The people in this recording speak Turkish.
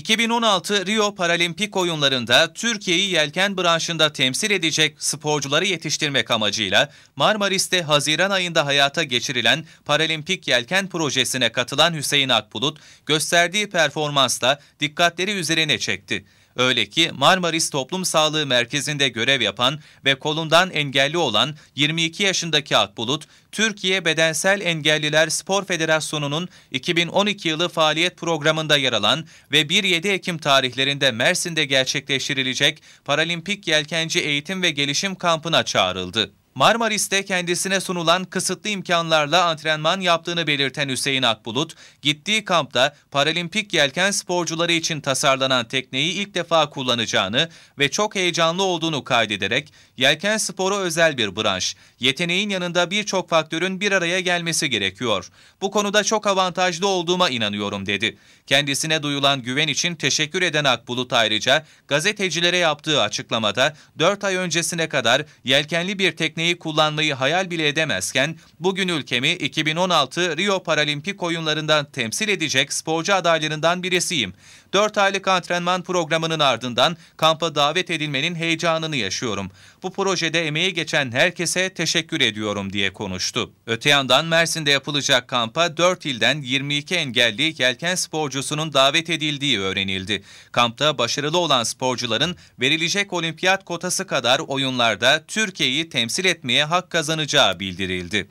2016 Rio Paralimpik oyunlarında Türkiye'yi yelken branşında temsil edecek sporcuları yetiştirmek amacıyla Marmaris'te Haziran ayında hayata geçirilen Paralimpik Yelken Projesi'ne katılan Hüseyin Akbulut, gösterdiği performansla dikkatleri üzerine çekti. Öyle ki Marmaris Toplum Sağlığı Merkezi'nde görev yapan ve kolundan engelli olan 22 yaşındaki Akbulut, Türkiye Bedensel Engelliler Spor Federasyonu'nun 2012 yılı faaliyet programında yer alan ve 1-7 Ekim tarihlerinde Mersin'de gerçekleştirilecek Paralimpik Yelkenci Eğitim ve Gelişim Kampı'na çağrıldı. Marmaris'te kendisine sunulan kısıtlı imkanlarla antrenman yaptığını belirten Hüseyin Akbulut, gittiği kampta paralimpik yelken sporcuları için tasarlanan tekneyi ilk defa kullanacağını ve çok heyecanlı olduğunu kaydederek, yelken sporu özel bir branş, yeteneğin yanında birçok faktörün bir araya gelmesi gerekiyor. Bu konuda çok avantajlı olduğuma inanıyorum dedi. Kendisine duyulan güven için teşekkür eden Akbulut ayrıca gazetecilere yaptığı açıklamada 4 ay öncesine kadar yelkenli bir tekneyi Derneği kullanmayı hayal bile edemezken bugün ülkemi 2016 Rio Paralimpik oyunlarından temsil edecek sporcu adaylarından birisiyim. 4 aylık antrenman programının ardından kampa davet edilmenin heyecanını yaşıyorum. Bu projede emeği geçen herkese teşekkür ediyorum diye konuştu. Öte yandan Mersin'de yapılacak kampa 4 ilden 22 engelli yelken sporcusunun davet edildiği öğrenildi. Kampta başarılı olan sporcuların verilecek olimpiyat kotası kadar oyunlarda Türkiye'yi temsil etmesi etmeye hak kazanacağı bildirildi.